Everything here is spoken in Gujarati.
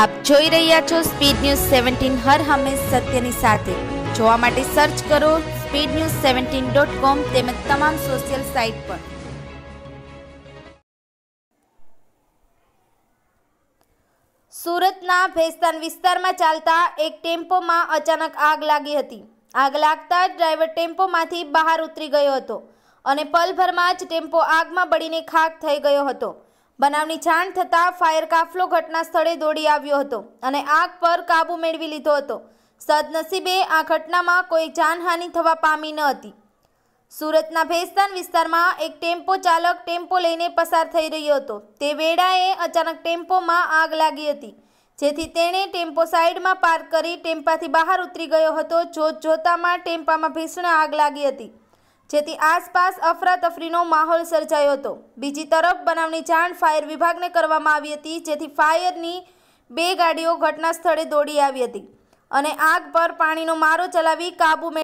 આપ જોઈ રહ્યા છો સ્પીડ ન્યૂઝ સેવન્ટીન હર હંમેશ સત્યની સાથે જોવા માટે સર્ચ કરો speed news seventeen dot com તેમજ તમામ સોશિયલ સાઇટ પર સુરતના ભેસ્તાન વિસ્તારમાં ચાલતા એક ટેમ્પોમાં અચાનક આગ લાગી હતી આગ લાગતા જ ડ્રાઈવર ટેમ્પોમાંથી બહાર ઉતરી ગયો હતો અને પલભરમાં જ ટેમ્પો આગમાં બળીને ખાક થઈ ગયો હતો બનાવની જાણ થતાં ફાયર કાફલો ઘટના સ્થળે દોડી આવ્યો હતો અને આગ પર કાબુ મેળવી લીધો હતો સદનસીબે આ ઘટનામાં કોઈ જાનહાનિ થવા પામી ન હતી સુરતના ભેસ્તાન વિસ્તારમાં એક ટેમ્પો ચાલક ટેમ્પો લઈને પસાર થઈ રહ્યો હતો તે વેળાએ અચાનક ટેમ્પોમાં આગ લાગી હતી જેથી તેણે ટેમ્પો સાઈડમાં પાર્ક કરી ટેમ્પાથી બહાર ઉતરી ગયો હતો જોત જોતામાં ટેમ્પામાં ભીષણ આગ લાગી હતી જેથી આસપાસ અફરાતફરીનો માહોલ સર્જાયો હતો બીજી તરફ બનાવની જાણ ફાયર વિભાગને કરવામાં આવી હતી જેથી ફાયરની બે ગાડીઓ ઘટના સ્થળે દોડી આવી હતી અને આગ પર પાણીનો મારો ચલાવી કાબુ